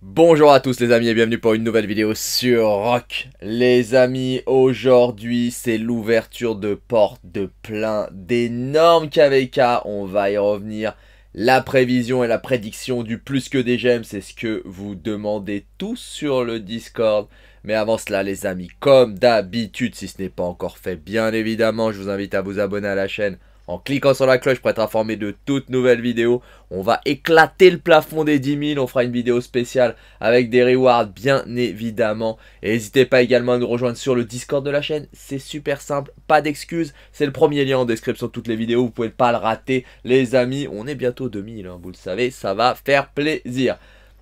Bonjour à tous les amis et bienvenue pour une nouvelle vidéo sur Rock. Les amis, aujourd'hui c'est l'ouverture de porte de plein d'énormes KVK. On va y revenir la prévision et la prédiction du plus que des gemmes, c'est ce que vous demandez tous sur le Discord. Mais avant cela, les amis, comme d'habitude, si ce n'est pas encore fait, bien évidemment, je vous invite à vous abonner à la chaîne, en cliquant sur la cloche pour être informé de toutes nouvelles vidéos. On va éclater le plafond des 10 000. On fera une vidéo spéciale avec des rewards, bien évidemment. Et n'hésitez pas également à nous rejoindre sur le Discord de la chaîne. C'est super simple, pas d'excuses. C'est le premier lien en description de toutes les vidéos. Vous pouvez pas le rater, les amis. On est bientôt 2000, hein, vous le savez. Ça va faire plaisir.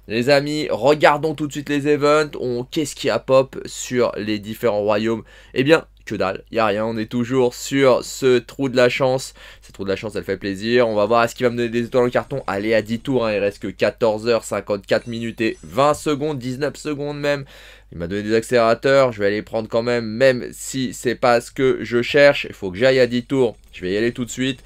Les amis, regardons tout de suite les events. On... Qu'est-ce qui a pop sur les différents royaumes Eh bien, que dalle, il a rien, on est toujours sur ce trou de la chance. Ce trou de la chance, elle fait plaisir. On va voir, ce qu'il va me donner des étoiles en carton Allez, à 10 tours, hein, il reste que 14h54 minutes et 20 secondes, 19 secondes même. Il m'a donné des accélérateurs, je vais aller les prendre quand même, même si c'est pas ce que je cherche. Il faut que j'aille à 10 tours, je vais y aller tout de suite.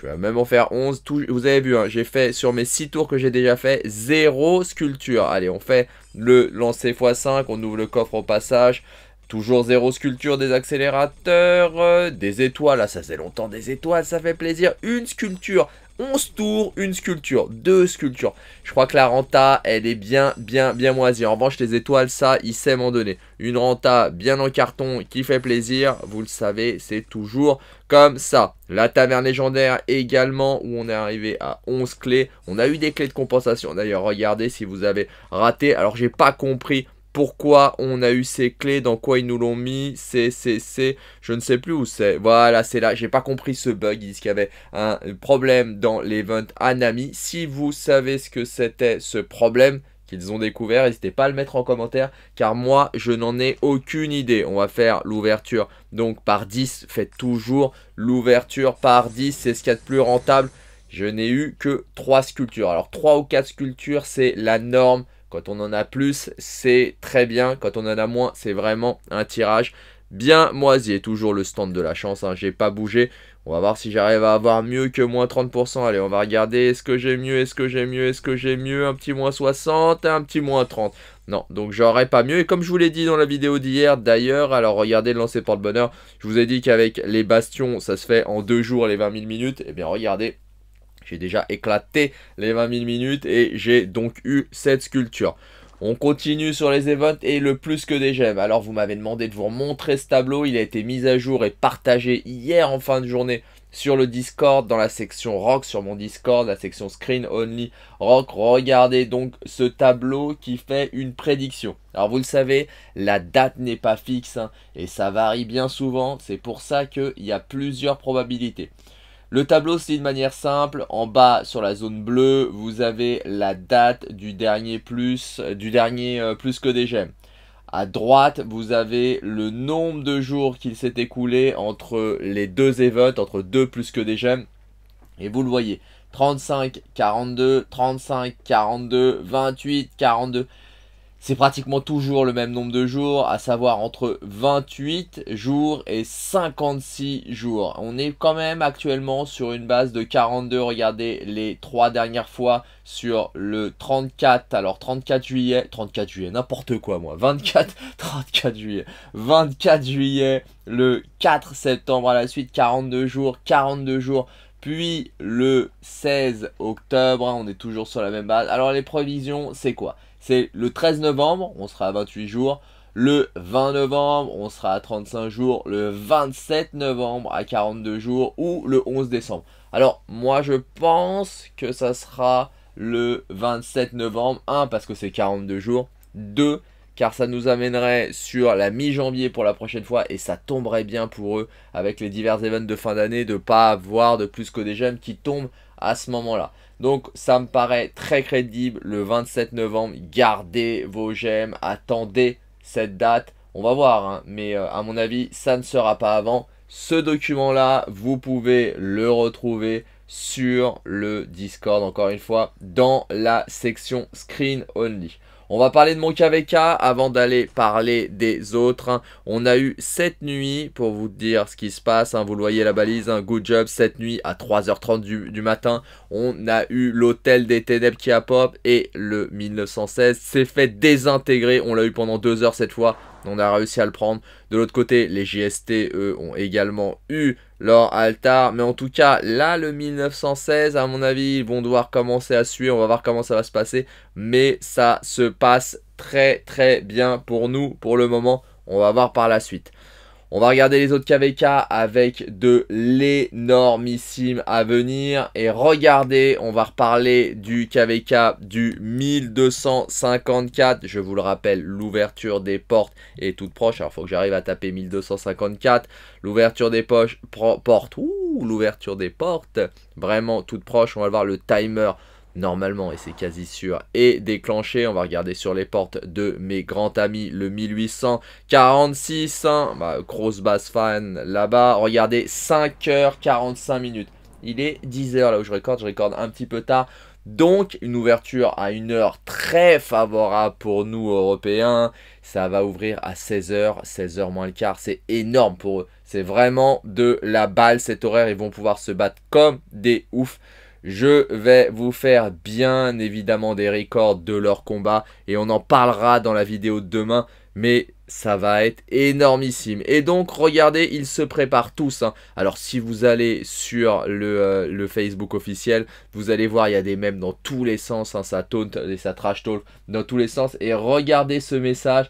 Je vais même en faire 11. vous avez vu, hein, j'ai fait sur mes 6 tours que j'ai déjà fait, 0 sculpture. Allez, on fait le lancer x5, on ouvre le coffre au passage. Toujours zéro sculpture des accélérateurs, euh, des étoiles, Là, ah, ça c'est longtemps des étoiles, ça fait plaisir. Une sculpture, 11 tours, une sculpture, deux sculptures. Je crois que la renta, elle est bien, bien, bien moisie. En revanche, les étoiles, ça, il sait en donner. Une renta bien en carton qui fait plaisir, vous le savez, c'est toujours comme ça. La taverne légendaire également, où on est arrivé à 11 clés. On a eu des clés de compensation. D'ailleurs, regardez si vous avez raté. Alors, j'ai pas compris pourquoi on a eu ces clés, dans quoi ils nous l'ont mis, c'est, c'est, c'est, je ne sais plus où c'est. Voilà, c'est là, j'ai pas compris ce bug, ils disent qu'il y avait un problème dans l'event Anami. Si vous savez ce que c'était ce problème, qu'ils ont découvert, n'hésitez pas à le mettre en commentaire, car moi, je n'en ai aucune idée. On va faire l'ouverture, donc par 10, faites toujours l'ouverture par 10, c'est ce qu'il y a de plus rentable. Je n'ai eu que 3 sculptures. Alors 3 ou 4 sculptures, c'est la norme quand on en a plus, c'est très bien. Quand on en a moins, c'est vraiment un tirage bien moisi. toujours le stand de la chance, Je hein. j'ai pas bougé. On va voir si j'arrive à avoir mieux que moins 30%. Allez, on va regarder. Est-ce que j'ai mieux Est-ce que j'ai mieux Est-ce que j'ai mieux Un petit moins 60 un petit moins 30. Non, donc j'aurais pas mieux. Et comme je vous l'ai dit dans la vidéo d'hier, d'ailleurs, alors regardez le lancer porte-bonheur. Je vous ai dit qu'avec les bastions, ça se fait en deux jours les 20 000 minutes. eh bien regardez, j'ai déjà éclaté les 20 000 minutes et j'ai donc eu cette sculpture. On continue sur les events et le plus que des gemmes. Alors vous m'avez demandé de vous montrer ce tableau, il a été mis à jour et partagé hier en fin de journée sur le Discord, dans la section Rock, sur mon Discord, la section Screen Only Rock. Regardez donc ce tableau qui fait une prédiction. Alors vous le savez, la date n'est pas fixe hein, et ça varie bien souvent. C'est pour ça qu'il y a plusieurs probabilités. Le tableau, c'est de manière simple. En bas, sur la zone bleue, vous avez la date du dernier plus, euh, du dernier euh, plus que des gemmes. À droite, vous avez le nombre de jours qu'il s'est écoulé entre les deux events, entre deux plus que des gemmes. Et vous le voyez, 35, 42, 35, 42, 28, 42 c'est pratiquement toujours le même nombre de jours, à savoir entre 28 jours et 56 jours. On est quand même actuellement sur une base de 42, regardez les trois dernières fois sur le 34, alors 34 juillet, 34 juillet, n'importe quoi moi, 24, 34 juillet, 24 juillet, le 4 septembre à la suite, 42 jours, 42 jours, puis le 16 octobre, hein, on est toujours sur la même base. Alors les provisions, c'est quoi c'est le 13 novembre, on sera à 28 jours. Le 20 novembre, on sera à 35 jours. Le 27 novembre, à 42 jours. Ou le 11 décembre. Alors, moi, je pense que ça sera le 27 novembre. 1, parce que c'est 42 jours. 2, car ça nous amènerait sur la mi-janvier pour la prochaine fois et ça tomberait bien pour eux avec les divers events de fin d'année de ne pas avoir de plus que des gemmes qui tombent à ce moment-là. Donc ça me paraît très crédible. Le 27 novembre, gardez vos gemmes, attendez cette date. On va voir, hein. mais euh, à mon avis, ça ne sera pas avant. Ce document-là, vous pouvez le retrouver sur le Discord, encore une fois, dans la section Screen Only. On va parler de mon KVK avant d'aller parler des autres. Hein. On a eu cette nuit, pour vous dire ce qui se passe, hein. vous le voyez la balise, good job, cette nuit à 3h30 du, matin. On a eu l'hôtel des ténèbres qui a pop et le 1916 s'est fait désintégrer. On l'a eu pendant 2 heures cette fois on a réussi à le prendre. De l'autre côté, les JST, ont également eu leur Altar. Mais en tout cas, là, le 1916, à mon avis, ils vont devoir commencer à suivre. On va voir comment ça va se passer. Mais ça se passe très très bien pour nous pour le moment. On va voir par la suite. On va regarder les autres KVK avec de l'énormissime à venir. Et regardez, on va reparler du KVK du 1254. Je vous le rappelle, l'ouverture des portes est toute proche. Alors, il faut que j'arrive à taper 1254. L'ouverture des poches, portes, l'ouverture des portes, vraiment toute proche. On va voir le timer normalement, et c'est quasi sûr, est déclenché. On va regarder sur les portes de mes grands amis, le 1846. Hein. Bah, grosse basse fan là-bas. Regardez, 5h45 minutes. Il est 10h là où je recorde, je recorde un petit peu tard. Donc une ouverture à une heure très favorable pour nous Européens. Ça va ouvrir à 16h, 16h moins le quart. C'est énorme pour eux. C'est vraiment de la balle cet horaire. Ils vont pouvoir se battre comme des oufs. Je vais vous faire bien évidemment des records de leur combat et on en parlera dans la vidéo de demain, mais ça va être énormissime. Et donc, regardez, ils se préparent tous. Hein. Alors, si vous allez sur euh, le, Facebook officiel, vous allez voir, il y a des mèmes dans tous les sens. Hein. ça taunte et ça trash talk dans tous les sens. Et regardez ce message.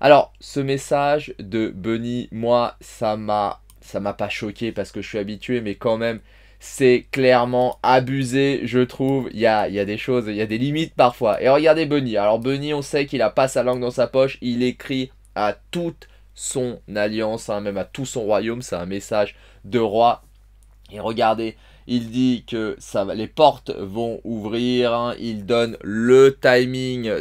Alors, ce message de Bunny, moi, ça m'a ça m'a pas choqué parce que je suis habitué, mais quand même, c'est clairement abusé, je trouve. Il y a, y a, des choses, il y a des limites parfois. Et regardez Bunny. Alors Bunny, on sait qu'il a pas sa langue dans sa poche. Il écrit à toute son alliance, hein, même à tout son royaume. C'est un message de roi. Et regardez il dit que ça, les portes vont ouvrir. Hein. Il donne le timing euh,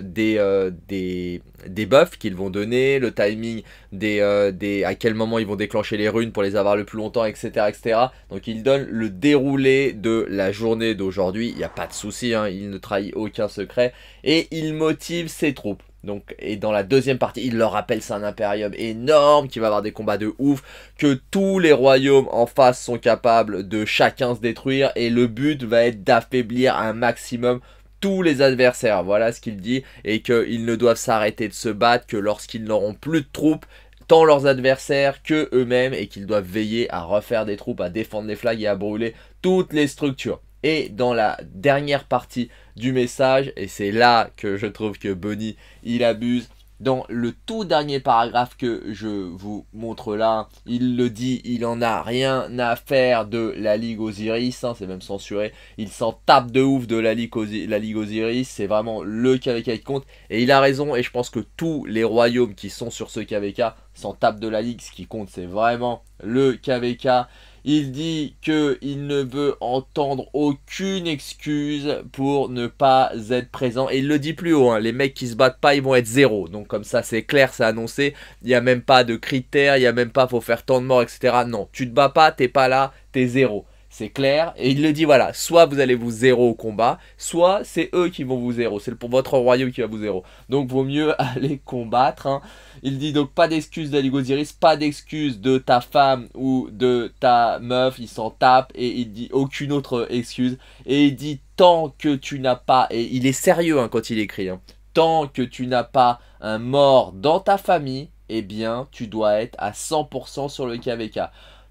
des, des, buffs qu'ils vont donner, le timing euh, des, à quel moment ils vont déclencher les runes pour les avoir le plus longtemps, etc. etc. Donc il donne le déroulé de la journée d'aujourd'hui. Il n'y a pas de souci, hein. il ne trahit aucun secret. Et il motive ses troupes. Donc, et dans la deuxième partie, il leur rappelle c'est un impérium énorme, qui va avoir des combats de ouf, que tous les royaumes en face sont capables de chacun se détruire, et le but va être d'affaiblir un maximum tous les adversaires, voilà ce qu'il dit, et qu'ils ne doivent s'arrêter de se battre que lorsqu'ils n'auront plus de troupes, tant leurs adversaires que eux-mêmes, et qu'ils doivent veiller à refaire des troupes, à défendre les flags et à brûler toutes les structures. Et dans la dernière partie du message, et c'est là que je trouve que Bonnie, il abuse, dans le tout dernier paragraphe que je vous montre là, il le dit, il en a rien à faire de la Ligue Osiris, hein, c'est même censuré, il s'en tape de ouf de la Ligue, la Ligue Osiris, c'est vraiment le KVK qui compte, et il a raison, et je pense que tous les royaumes qui sont sur ce KVK s'en tapent de la Ligue, ce qui compte c'est vraiment le KVK, il dit qu'il ne veut entendre aucune excuse pour ne pas être présent. Et il le dit plus haut, hein. les mecs qui se battent pas, ils vont être zéro. Donc comme ça, c'est clair, c'est annoncé. Il n'y a même pas de critères, il n'y a même pas faut faire tant de morts, etc. Non, tu te bats pas, t'es pas là, t'es zéro c'est clair. Et il le dit, voilà, soit vous allez vous zéro au combat, soit c'est eux qui vont vous zéro. C'est pour votre royaume qui va vous zéro. Donc vaut mieux aller combattre. Hein. Il dit donc pas d'excuse d'Aligoziris, pas d'excuse de ta femme ou de ta meuf. Il s'en tape et il dit aucune autre excuse. Et il dit tant que tu n'as pas, et il est sérieux hein, quand il écrit, hein. tant que tu n'as pas un mort dans ta famille, eh bien tu dois être à 100% sur le KVK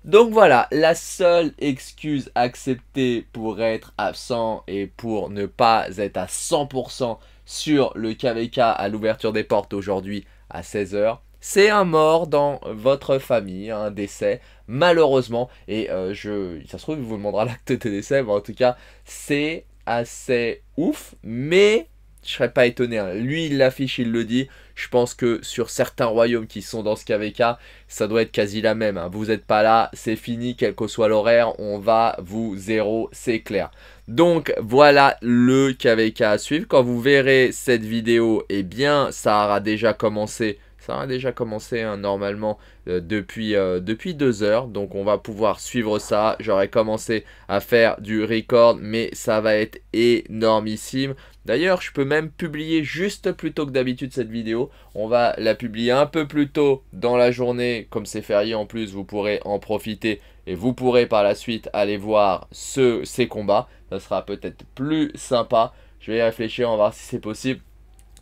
donc voilà, la seule excuse acceptée pour être absent et pour ne pas être à 100% sur le KVK à l'ouverture des portes aujourd'hui à 16h, c'est un mort dans votre famille, un décès, malheureusement. Et euh, je, ça se trouve, il vous demandera l'acte de décès, mais en tout cas, c'est assez ouf, mais je serais pas étonné. Hein. Lui, il l'affiche, il le dit. Je pense que sur certains royaumes qui sont dans ce KVK, ça doit être quasi la même. Hein. Vous n'êtes pas là, c'est fini, quel que soit l'horaire, on va vous zéro, c'est clair. Donc voilà le KVK à suivre. Quand vous verrez cette vidéo, eh bien, ça aura déjà commencé ça a déjà commencé hein, normalement euh, depuis, euh, depuis deux heures. Donc on va pouvoir suivre ça. J'aurais commencé à faire du record, mais ça va être énormissime. D'ailleurs, je peux même publier juste plus tôt que d'habitude cette vidéo. On va la publier un peu plus tôt dans la journée. Comme c'est férié en plus, vous pourrez en profiter et vous pourrez par la suite aller voir ce, ces combats. Ça sera peut-être plus sympa. Je vais y réfléchir, on va voir si c'est possible.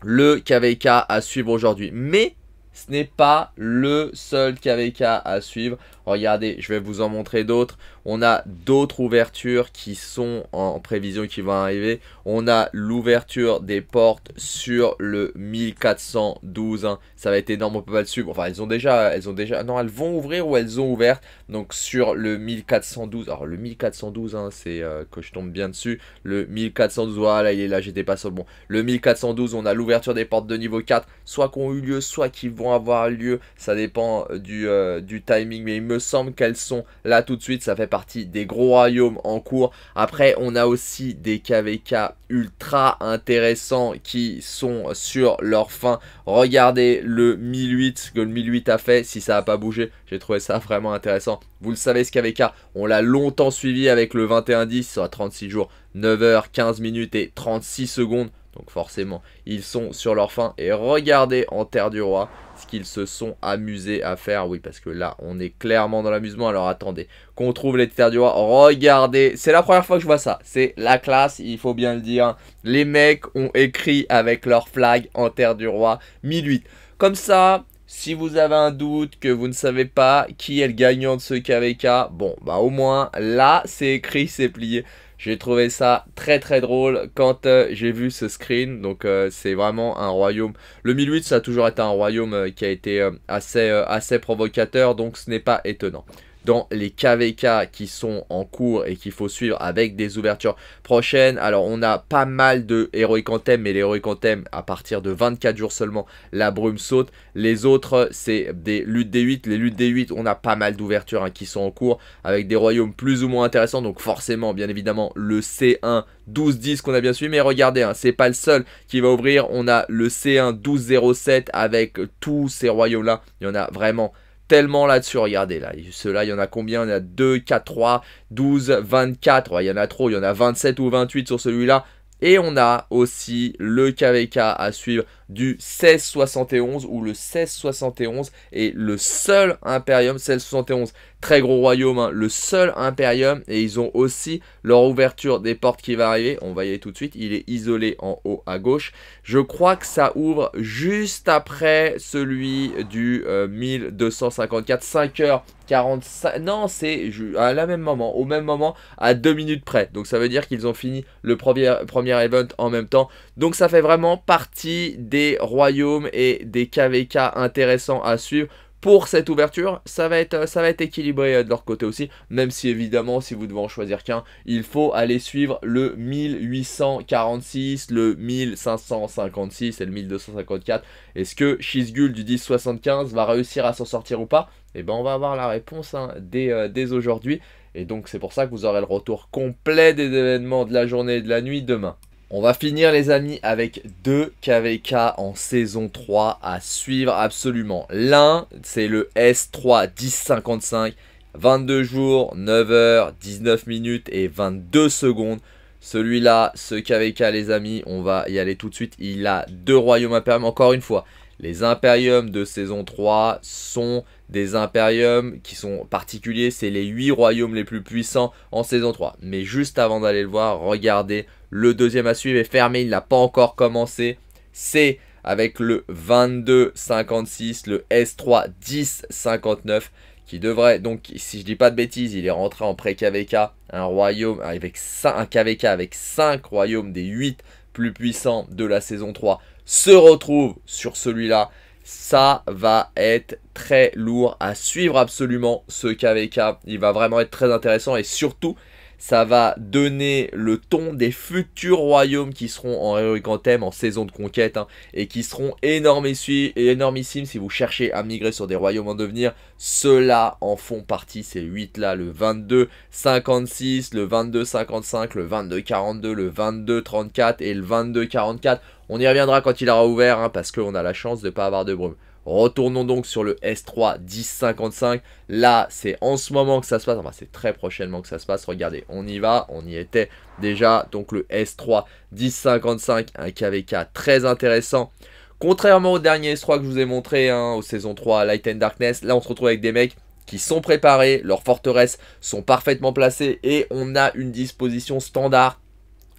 Le KVK à suivre aujourd'hui. Mais ce n'est pas le seul KVK à suivre. Regardez, je vais vous en montrer d'autres. On a d'autres ouvertures qui sont en prévision qui vont arriver. On a l'ouverture des portes sur le 1412. Hein. Ça va être énorme, on peut pas le suivre. Enfin, elles ont déjà, elles ont déjà, non, elles vont ouvrir ou elles ont ouvert. Donc sur le 1412. Alors le 1412, hein, c'est euh, que je tombe bien dessus. Le 1412, voilà, il est là, j'étais pas sur bon. Le 1412, on a l'ouverture des portes de niveau 4, soit qui ont eu lieu, soit qu'ils vont avoir lieu. Ça dépend du, euh, du timing, mais me semble qu'elles sont là tout de suite. Ça fait partie des gros royaumes en cours. Après, on a aussi des KVK ultra intéressants qui sont sur leur fin. Regardez le 1008, ce que le 1008 a fait. Si ça n'a pas bougé, j'ai trouvé ça vraiment intéressant. Vous le savez, ce KVK, on l'a longtemps suivi avec le 21-10. soit 36 jours, 9h, 15 minutes et 36 secondes. Donc forcément, ils sont sur leur fin. Et regardez en Terre du Roi, qu'ils se sont amusés à faire. Oui, parce que là, on est clairement dans l'amusement. Alors attendez, qu'on trouve les terres du roi. Regardez, c'est la première fois que je vois ça. C'est la classe, il faut bien le dire. Les mecs ont écrit avec leur flag en terre du roi 1008. Comme ça, si vous avez un doute que vous ne savez pas qui est le gagnant de ce KVK, bon, bah au moins, là, c'est écrit, c'est plié. J'ai trouvé ça très très drôle quand euh, j'ai vu ce screen. Donc euh, c'est vraiment un royaume. Le 1008 ça a toujours été un royaume euh, qui a été assez, assez provocateur. Donc ce n'est pas étonnant dans les KVK qui sont en cours et qu'il faut suivre avec des ouvertures prochaines. Alors on a pas mal de Heroic Anthem, mais les Heroic Anthem, à partir de 24 jours seulement, la brume saute. Les autres, c'est des luttes D8. Les luttes D8, on a pas mal d'ouvertures hein, qui sont en cours avec des royaumes plus ou moins intéressants. Donc forcément, bien évidemment, le C1 12-10 qu'on a bien suivi. Mais regardez, hein, c'est pas le seul qui va ouvrir. On a le C1 12-07 avec tous ces royaumes-là. Il y en a vraiment tellement là-dessus. Regardez là, ceux-là, il y en a combien Il y en a 2, 4, 3, 12, 24. il y en a trop, il y en a 27 ou 28 sur celui-là. Et on a aussi le KVK à suivre du 1671 où le 1671 est le seul impérium, 1671, très gros royaume, hein, le seul impérium et ils ont aussi leur ouverture des portes qui va arriver, on va y aller tout de suite, il est isolé en haut à gauche. Je crois que ça ouvre juste après celui du 1254, 5 h 45, non c'est à la même moment, au même moment, à 2 minutes près. Donc ça veut dire qu'ils ont fini le premier, premier event en même temps. Donc ça fait vraiment partie des des royaumes et des KVK intéressants à suivre pour cette ouverture, ça va être, ça va être équilibré euh, de leur côté aussi, même si évidemment, si vous devez en choisir qu'un, il faut aller suivre le 1846, le 1556 et le 1254. Est-ce que Shizgul du 1075 va réussir à s'en sortir ou pas et eh ben, on va avoir la réponse hein, euh, dès aujourd'hui. Et donc, c'est pour ça que vous aurez le retour complet des événements de la journée et de la nuit demain. On va finir les amis avec deux KVK en saison 3 à suivre absolument. L'un c'est le S3 1055, 22 jours, 9 heures, 19 minutes et 22 secondes. Celui-là, ce KVK les amis, on va y aller tout de suite. Il a deux royaumes impériums encore une fois. Les impériums de saison 3 sont des impériums qui sont particuliers. C'est les 8 royaumes les plus puissants en saison 3. Mais juste avant d'aller le voir, regardez le deuxième à suivre est fermé, il n'a pas encore commencé. C'est avec le 22-56, le S3-10-59 qui devrait, donc si je dis pas de bêtises, il est rentré en pré-KVK, un royaume avec un KVK avec 5 royaumes des 8 plus puissants de la saison 3 se retrouve sur celui-là. Ça va être très lourd à suivre absolument ce KVK. Il va vraiment être très intéressant et surtout, ça va donner le ton des futurs royaumes qui seront en thème en saison de conquête hein, et qui seront énormissimes, si vous cherchez à migrer sur des royaumes en devenir. Ceux-là en font partie, ces 8-là, le 22-56, le 22-55, le 22-42, le 22-34 et le 22-44. On y reviendra quand il aura ouvert hein, parce qu'on a la chance de ne pas avoir de brume. Retournons donc sur le S3 1055. Là, c'est en ce moment que ça se passe. Enfin, c'est très prochainement que ça se passe. Regardez, on y va. On y était déjà. Donc, le S3 1055, un KVK très intéressant. Contrairement au dernier S3 que je vous ai montré, hein, au saison 3 Light and Darkness, là, on se retrouve avec des mecs qui sont préparés, leurs forteresses sont parfaitement placées et on a une disposition standard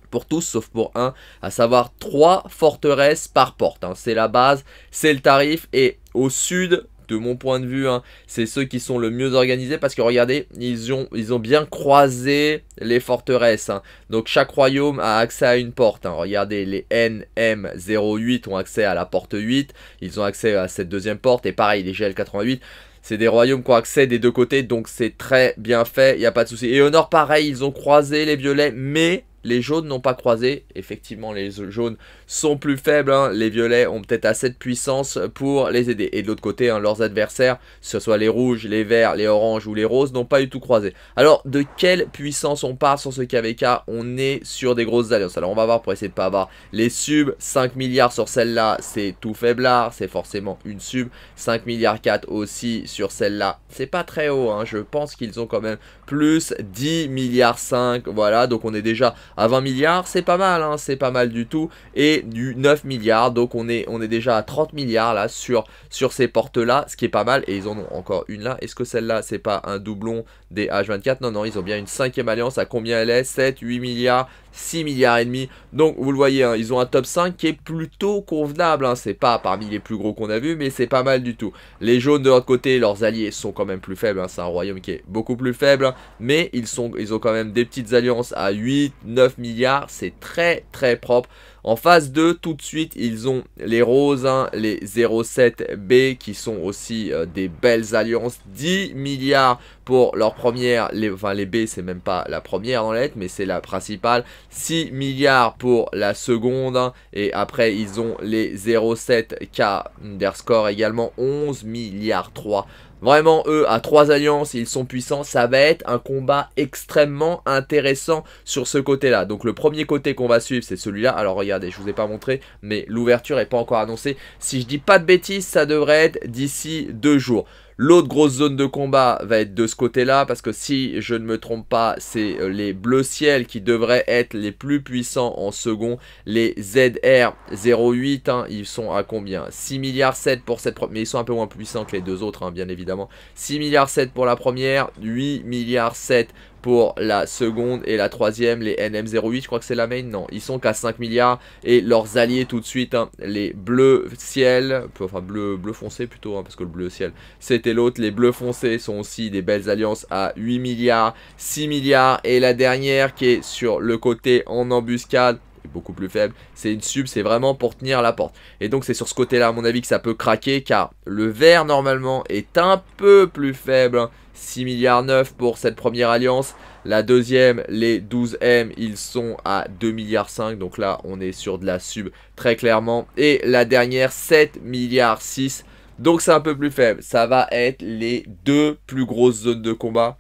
pour tous sauf pour un, à savoir 3 forteresses par porte. Hein. C'est la base, c'est le tarif et au sud, de mon point de vue, hein, c'est ceux qui sont le mieux organisés parce que regardez, ils ont, ils ont bien croisé les forteresses. Hein. Donc chaque royaume a accès à une porte. Regardez, les NM08 ont accès à la porte 8, ils ont accès à cette deuxième porte et pareil, les GL88. C'est des royaumes qui ont accès des deux côtés, donc c'est très bien fait, il n'y a pas de souci. Et au nord, pareil, ils ont croisé les violets, mais les jaunes n'ont pas croisé. Effectivement, les jaunes sont plus faibles. Hein. Les violets ont peut-être assez de puissance pour les aider. Et de l'autre côté, hein, leurs adversaires, que ce soit les rouges, les verts, les oranges ou les roses, n'ont pas du tout croisé. Alors, de quelle puissance on part sur ce KVK On est sur des grosses alliances. Alors, on va voir pour essayer de pas avoir les subs. 5 milliards sur celle-là, c'est tout faiblard. C'est forcément une sub. 5 milliards 4 aussi sur celle-là. C'est pas très haut. Hein. Je pense qu'ils ont quand même plus 10 milliards 5. Voilà, donc on est déjà à 20 milliards. C'est pas mal, c'est pas mal du tout. Et du 9 milliards. Donc on est, on est déjà à 30 milliards là sur, sur ces portes-là, ce qui est pas mal. Et ils en ont encore une là. Est-ce que celle-là, c'est pas un doublon des H24 Non, non, ils ont bien une cinquième alliance. À combien elle est 7, 8 milliards 6 milliards et demi. Donc vous le voyez, hein, ils ont un top 5 qui est plutôt convenable. Hein. C'est pas parmi les plus gros qu'on a vu, mais c'est pas mal du tout. Les jaunes de l'autre côté, leurs alliés sont quand même plus faibles. Hein. C'est un royaume qui est beaucoup plus faible, mais ils, sont, ils ont quand même des petites alliances à 8, 9 milliards. C'est très très propre. En face 2, tout de suite, ils ont les roses, les 07B, qui sont aussi euh, des belles alliances. 10 milliards pour leur première, les, enfin les B c'est même pas la première dans lettre, mais c'est la principale, 6 milliards pour la seconde, hein, et après ils ont les 0,7K underscore également, 11 milliards 3 Vraiment, eux, à trois alliances, ils sont puissants. Ça va être un combat extrêmement intéressant sur ce côté-là. Donc, le premier côté qu'on va suivre, c'est celui-là. Alors, regardez, je vous ai pas montré, mais l'ouverture n'est pas encore annoncée. Si je dis pas de bêtises, ça devrait être d'ici deux jours. L'autre grosse zone de combat va être de ce côté-là, parce que si je ne me trompe pas, c'est euh, les bleus ciel qui devraient être les plus puissants en second. Les ZR08, hein, ils sont à combien 6 milliards 7 pour cette première, mais ils sont un peu moins puissants que les deux autres, hein, bien évidemment. 6 milliards 7 pour la première, 8 milliards 7 pour la seconde et la troisième, les NM08, je crois que c'est la main, non, ils sont qu'à 5 milliards, et leurs alliés tout de suite, hein, les bleus ciel, enfin bleu, bleu foncé plutôt, hein, parce que le bleu ciel, c'était l'autre, les bleus foncés sont aussi des belles alliances à 8 milliards, 6 milliards, et la dernière qui est sur le côté en embuscade, beaucoup plus faible. C'est une sub, c'est vraiment pour tenir la porte. Et donc c'est sur ce côté-là, à mon avis, que ça peut craquer, car le vert, normalement, est un peu plus faible. 6 hein. milliards 9 pour cette première alliance. La deuxième, les 12M, ils sont à 2 milliards 5. Donc là, on est sur de la sub très clairement. Et la dernière, 7 milliards 6. Donc c'est un peu plus faible. Ça va être les deux plus grosses zones de combat.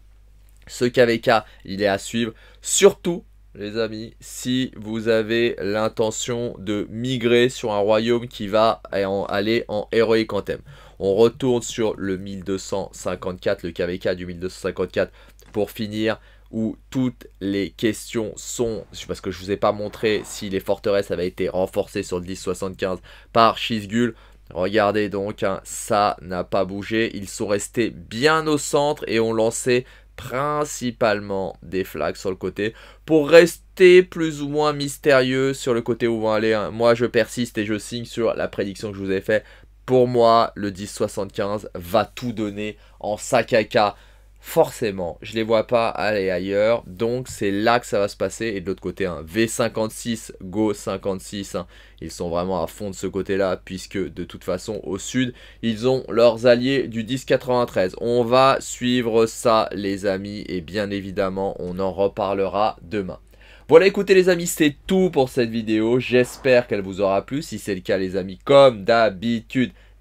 Ce KVK, il est à suivre. Surtout les amis, si vous avez l'intention de migrer sur un royaume qui va aller en héroïque Anthem. On retourne sur le 1254, le KVK du 1254 pour finir où toutes les questions sont, parce que je ne vous ai pas montré si les forteresses avaient été renforcées sur le 1075 par Shizgul, Regardez donc, hein, ça n'a pas bougé. Ils sont restés bien au centre et ont lancé principalement des flags sur le côté pour rester plus ou moins mystérieux sur le côté où vont aller. Hein, moi, je persiste et je signe sur la prédiction que je vous ai faite. Pour moi, le 1075 va tout donner en cas forcément, je les vois pas aller ailleurs. Donc c'est là que ça va se passer. Et de l'autre côté, un V56, Go 56, hein. ils sont vraiment à fond de ce côté-là, puisque de toute façon, au sud, ils ont leurs alliés du 1093. On va suivre ça, les amis, et bien évidemment, on en reparlera demain. Voilà, écoutez les amis, c'est tout pour cette vidéo. J'espère qu'elle vous aura plu. Si c'est le cas, les amis, comme d'habitude,